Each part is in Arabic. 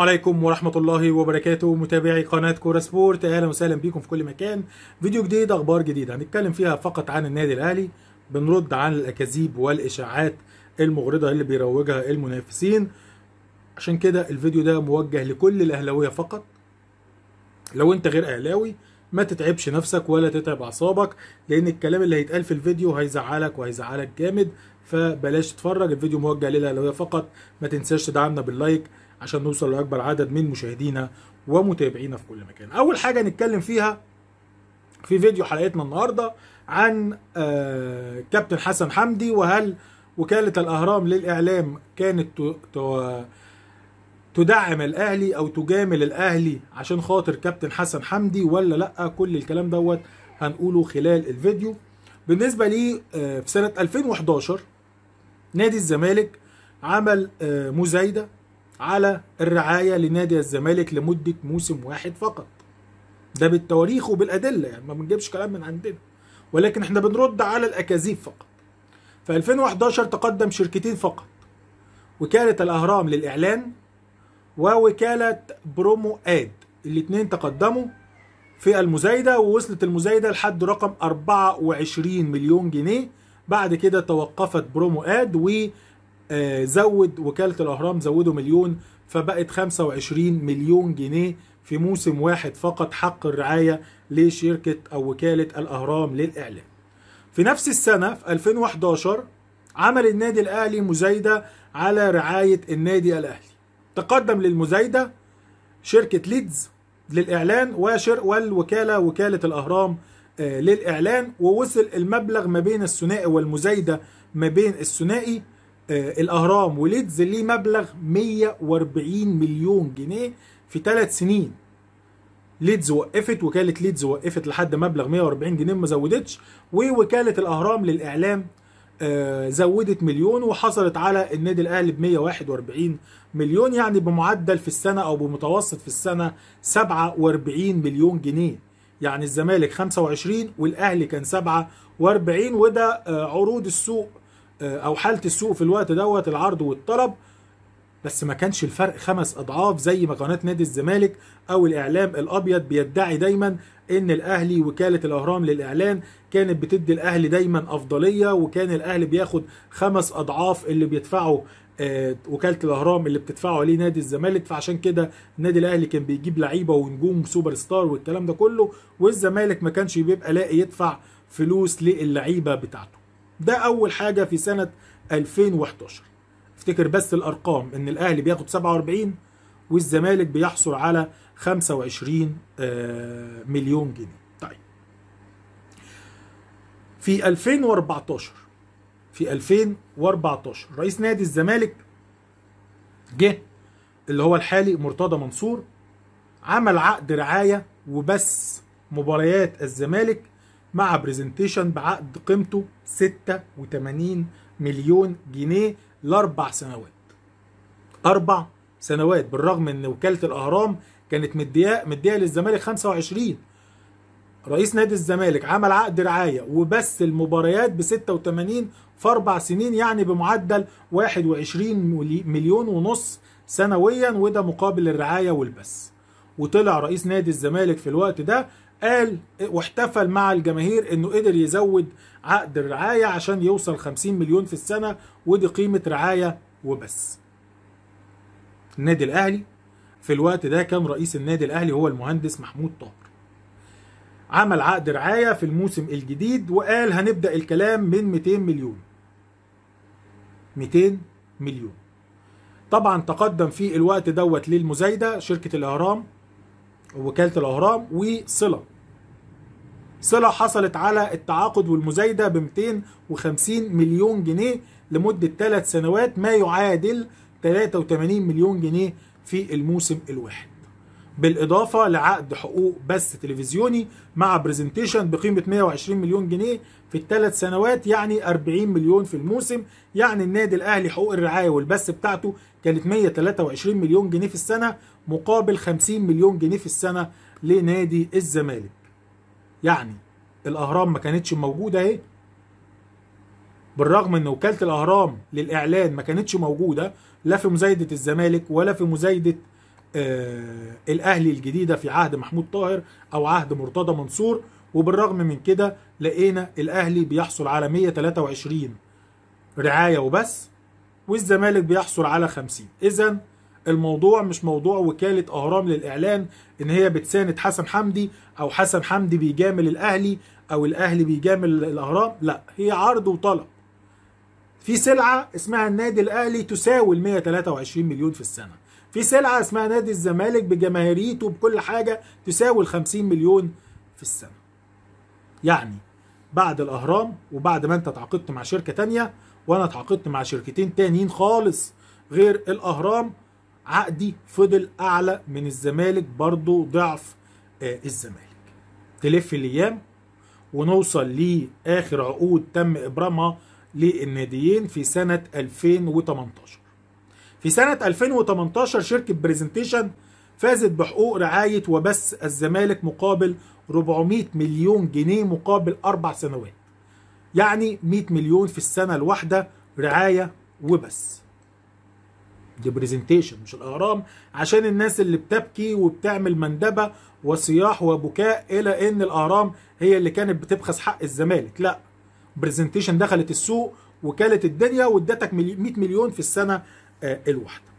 السلام عليكم ورحمة الله وبركاته متابعي قناة كورة سبورت أهلا وسهلا بيكم في كل مكان فيديو جديد أخبار جديدة هنتكلم فيها فقط عن النادي الأهلي بنرد عن الأكاذيب والإشاعات المغرضة اللي بيروجها المنافسين عشان كده الفيديو ده موجه لكل الأهلاوية فقط لو أنت غير أهلاوي ما تتعبش نفسك ولا تتعب أعصابك لأن الكلام اللي هيتقال في الفيديو هيزعلك وهيزعلك جامد فبلاش تتفرج الفيديو موجه للأهلاوية فقط ما تنساش تدعمنا باللايك عشان نوصل لاكبر عدد من مشاهدينا ومتابعينا في كل مكان اول حاجه نتكلم فيها في فيديو حلقتنا النهارده عن آه، كابتن حسن حمدي وهل وكاله الاهرام للاعلام كانت تدعم الاهلي او تجامل الاهلي عشان خاطر كابتن حسن حمدي ولا لا كل الكلام دوت هنقوله خلال الفيديو بالنسبه لي آه، في سنه 2011 نادي الزمالك عمل آه، مزايده على الرعاية لنادي الزمالك لمدة موسم واحد فقط ده بالتواريخ وبالأدلة يعني ما بنجيبش كلام من عندنا ولكن احنا بنرد على الأكاذيب فقط في 2011 تقدم شركتين فقط وكالة الأهرام للإعلان ووكالة برومو آد الاتنين تقدموا في المزايدة ووصلت المزايدة لحد رقم 24 مليون جنيه بعد كده توقفت برومو آد و آه، زود وكاله الاهرام زودوا مليون فبقت 25 مليون جنيه في موسم واحد فقط حق الرعايه لشركه او وكاله الاهرام للاعلام. في نفس السنه في 2011 عمل النادي الاهلي مزايده على رعايه النادي الاهلي. تقدم للمزايده شركه ليدز للاعلان والوكاله وكاله الاهرام آه، للاعلان ووصل المبلغ ما بين الثنائي والمزايده ما بين الثنائي آه، الاهرام وليدز ليه مبلغ 140 مليون جنيه في ثلاث سنين ليدز وقفت وكاله ليدز وقفت لحد مبلغ 140 جنيه ما زودتش ووكاله الاهرام للاعلام آه، زودت مليون وحصلت على النادي الاهلي ب 141 مليون يعني بمعدل في السنه او بمتوسط في السنه 47 مليون جنيه يعني الزمالك 25 والاهلي كان 47 وده آه، عروض السوق آه، او حاله السوق في الوقت دوت العرض والطلب بس ما كانش الفرق خمس اضعاف زي ما قناه نادي الزمالك او الاعلام الابيض بيدعي دايما ان الاهلي وكاله الاهرام للاعلان كانت بتدي الاهلي دايما افضليه وكان الاهلي بياخد خمس اضعاف اللي بيدفعه آه، وكاله الاهرام اللي بتدفعه عليه نادي الزمالك فعشان كده النادي الاهلي كان بيجيب لعيبه ونجوم سوبر ستار والكلام ده كله والزمالك ما كانش بيبقى لاقي يدفع فلوس للعيبه بتاعته ده اول حاجه في سنه 2011 افتكر بس الارقام ان الاهلي بياخد 47 والزمالك بيحصل على 25 آه، مليون جنيه طيب في 2014 في 2014 رئيس نادي الزمالك جه اللي هو الحالي مرتضى منصور عمل عقد رعايه وبس مباريات الزمالك مع برزنتيشن بعقد قيمته 86 مليون جنيه لاربع سنوات اربع سنوات بالرغم ان وكاله الاهرام كانت مدياه مدياه للزمالك 25 رئيس نادي الزمالك عمل عقد رعايه وبس المباريات ب 86 في اربع سنين يعني بمعدل 21 مليون ونص سنويا وده مقابل الرعايه والبث وطلع رئيس نادي الزمالك في الوقت ده قال واحتفل مع الجماهير انه قدر يزود عقد الرعايه عشان يوصل 50 مليون في السنه ودي قيمه رعايه وبس. النادي الاهلي في الوقت ده كان رئيس النادي الاهلي هو المهندس محمود طاهر. عمل عقد رعايه في الموسم الجديد وقال هنبدا الكلام من 200 مليون. 200 مليون. طبعا تقدم في الوقت دوت للمزايده شركه الاهرام وكاله الاهرام وصله صلة حصلت على التعاقد والمزايدة ب 250 مليون جنيه لمدة ثلاث سنوات ما يعادل 83 مليون جنيه في الموسم الواحد بالإضافة لعقد حقوق بث تلفزيوني مع برزنتيشن بقيمة 120 مليون جنيه في الثلاث سنوات يعني 40 مليون في الموسم يعني النادي الأهلي حقوق الرعاية والبث بتاعته كانت 123 مليون جنيه في السنة مقابل 50 مليون جنيه في السنة لنادي الزمالك يعني الاهرام ما كانتش موجوده اهي بالرغم ان وكاله الاهرام للاعلان ما كانتش موجوده لا في مزايده الزمالك ولا في مزايده آه الاهلي الجديده في عهد محمود طاهر او عهد مرتضى منصور وبالرغم من كده لقينا الاهلي بيحصل على 123 رعايه وبس والزمالك بيحصل على 50 اذا الموضوع مش موضوع وكالة أهرام للإعلان إن هي بتساند حسن حمدي أو حسن حمدي بيجامل الأهلي أو الأهلي بيجامل الأهرام لا هي عرض وطلب في سلعة اسمها النادي الأهلي تساوي ال 123 مليون في السنة في سلعة اسمها نادي الزمالك بجماهيريته بكل حاجة تساوي ال 50 مليون في السنة يعني بعد الأهرام وبعد ما أنت تعاقدت مع شركة تانية وأنا تعاقدت مع شركتين تانيين خالص غير الأهرام عقدي فضل اعلى من الزمالك برضو ضعف آه، الزمالك تلف الايام ونوصل لاخر عقود تم ابرامها للناديين في سنه 2018 في سنه 2018 شركه بريزنتيشن فازت بحقوق رعايه وبث الزمالك مقابل 400 مليون جنيه مقابل اربع سنوات يعني 100 مليون في السنه الواحده رعايه وبس دي برزنتيشن مش الاهرام عشان الناس اللي بتبكي وبتعمل مندبه وصياح وبكاء الى ان الاهرام هي اللي كانت بتبخس حق الزمالك لا برزنتيشن دخلت السوق وكالت الدنيا وادتك 100 مليون في السنه آه، الواحده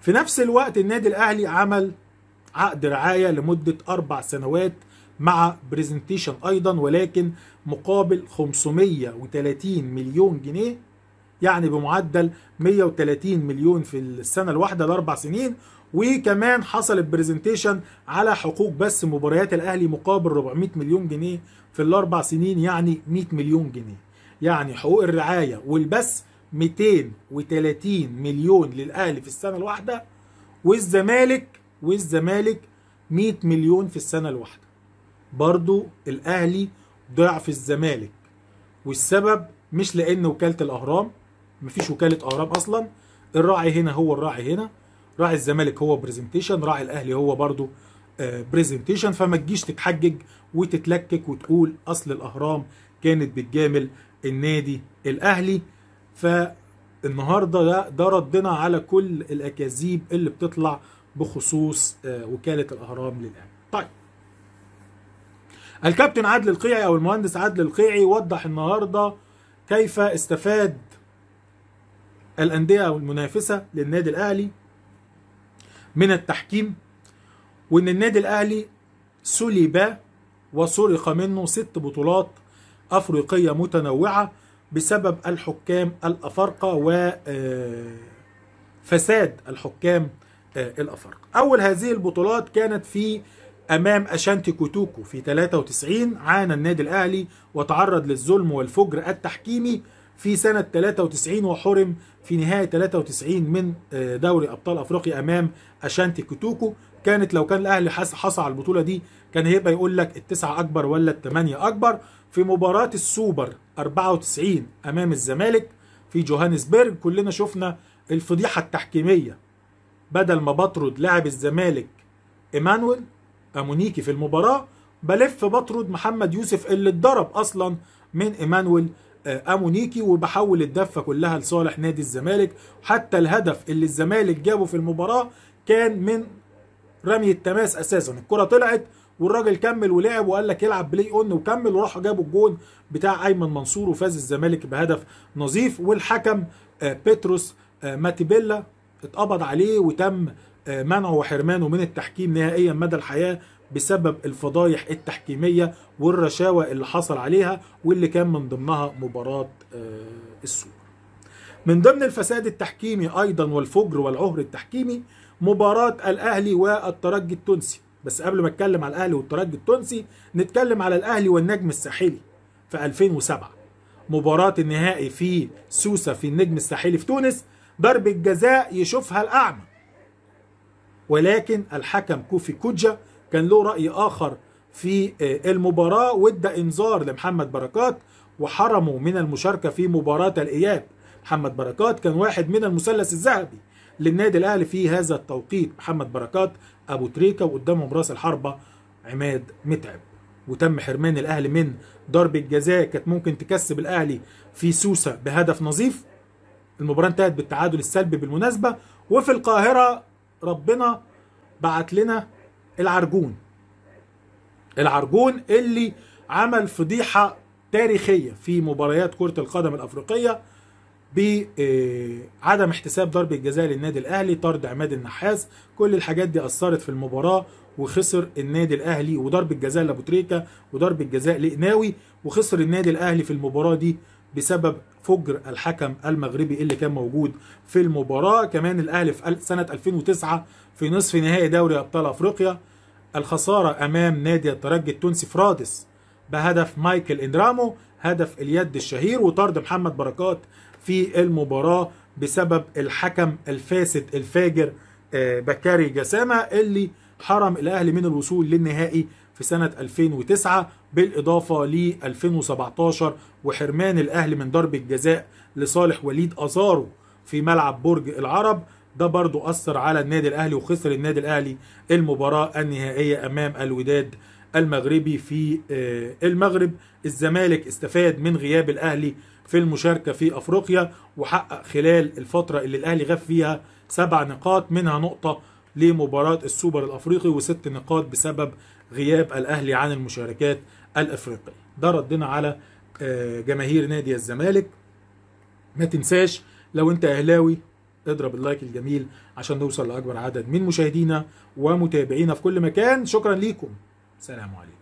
في نفس الوقت النادي الاهلي عمل عقد رعايه لمده اربع سنوات مع برزنتيشن ايضا ولكن مقابل 530 مليون جنيه يعني بمعدل 130 مليون في السنه الواحده لاربع سنين وكمان حصلت برزنتيشن على حقوق بس مباريات الاهلي مقابل 400 مليون جنيه في الاربع سنين يعني 100 مليون جنيه يعني حقوق الرعايه والبث 230 مليون للاهلي في السنه الواحده والزمالك والزمالك 100 مليون في السنه الواحده برضو الاهلي ضعف الزمالك والسبب مش لان وكاله الاهرام مفيش وكاله اهرام اصلا الراعي هنا هو الراعي هنا راعي الزمالك هو برزنتيشن راعي الاهلي هو برضو برزنتيشن آه، فما تجيش تتحجج وتتلكك وتقول اصل الاهرام كانت بتجامل النادي الاهلي فالنهارده ده, ده ردنا على كل الاكاذيب اللي بتطلع بخصوص آه، وكاله الاهرام للاهلي طيب الكابتن عادل القيعي او المهندس عادل القيعي وضح النهارده كيف استفاد الأندية المنافسة للنادي الأهلي من التحكيم وإن النادي الأهلي سلب وسرق منه ست بطولات أفريقية متنوعة بسبب الحكام الأفارقة وفساد آه، الحكام آه، الأفارقة أول هذه البطولات كانت في أمام أشانتي كوتوكو في 93 عانى النادي الأهلي وتعرض للظلم والفجر التحكيمي في سنة 93 وحرم في نهاية 93 من آه، دوري أبطال أفريقيا أمام أشانتي كوتوكو كانت لو كان الأهلي حصل على البطولة دي كان هيبقى يقول لك التسعة أكبر ولا التمانية أكبر في مباراة السوبر 94 أمام الزمالك في جوهانسبرج كلنا شفنا الفضيحة التحكيمية بدل ما بطرد لاعب الزمالك إيمانويل أمونيكي في المباراة بلف بطرد محمد يوسف اللي اتضرب أصلا من إيمانويل آه، امونيكي وبحول الدفه كلها لصالح نادي الزمالك حتى الهدف اللي الزمالك جابه في المباراه كان من رمي التماس اساسا الكره طلعت والراجل كمل ولعب وقال لك يلعب بلاي اون وكمل وراح جابوا الجون بتاع ايمن منصور وفاز الزمالك بهدف نظيف والحكم آه، بتروس آه، ماتيبيلا اتقبض عليه وتم منعه وحرمانه من التحكيم نهائيا مدى الحياه بسبب الفضايح التحكيمية والرشاوى اللي حصل عليها واللي كان من ضمنها مباراة آه، السور من ضمن الفساد التحكيمي أيضا والفجر والعهر التحكيمي مباراة الأهلي والترجي التونسي بس قبل ما اتكلم على الأهلي والترجي التونسي نتكلم على الأهلي والنجم الساحلي في 2007 مباراة النهائي في سوسة في النجم الساحلي في تونس ضربة جزاء يشوفها الأعمى ولكن الحكم كوفي كوجا كان له رأي آخر في آه، المباراة وادى إنذار لمحمد بركات وحرمه من المشاركة في مباراة الإياب محمد بركات كان واحد من المثلث الذهبي للنادي الأهلي في هذا التوقيت محمد بركات أبو تريكة وقدامهم راس الحربة عماد متعب وتم حرمان الأهلي من ضربة جزاء كانت ممكن تكسب الأهلي في سوسة بهدف نظيف المباراة انتهت بالتعادل السلبي بالمناسبة وفي القاهرة ربنا بعت لنا العرجون العرجون اللي عمل فضيحة تاريخية في مباريات كرة القدم الأفريقية بعدم آه، احتساب ضربة جزاء للنادي الأهلي طرد عماد النحاس كل الحاجات دي أثرت في المباراة وخسر النادي الأهلي وضربة جزاء لأبو تريكة وضربة جزاء لقناوي وخسر النادي الأهلي في المباراة دي بسبب فجر الحكم المغربي اللي كان موجود في المباراة كمان الأهلي في سنة 2009 في نصف نهائي دوري أبطال أفريقيا الخسارة أمام نادي الترجي التونسي فرادس بهدف مايكل إندرامو هدف اليد الشهير وطرد محمد بركات في المباراة بسبب الحكم الفاسد الفاجر آه، بكاري جسامة اللي حرم الأهلي من الوصول للنهائي في سنة 2009 بالإضافة ل 2017 وحرمان الأهلي من ضربة جزاء لصالح وليد أزارو في ملعب برج العرب ده برضو أثر على النادي الأهلي وخسر النادي الأهلي المباراة النهائية أمام الوداد المغربي في آه، المغرب الزمالك استفاد من غياب الأهلي في المشاركة في أفريقيا وحقق خلال الفترة اللي الأهلي غاب فيها سبع نقاط منها نقطة لمباراة السوبر الأفريقي وست نقاط بسبب غياب الأهلي عن المشاركات الأفريقية ده ردنا على آه، جماهير نادي الزمالك ما تنساش لو انت اهلاوي اضرب اللايك الجميل عشان نوصل لأكبر عدد من مشاهدينا ومتابعينا في كل مكان شكرا ليكم سلام عليكم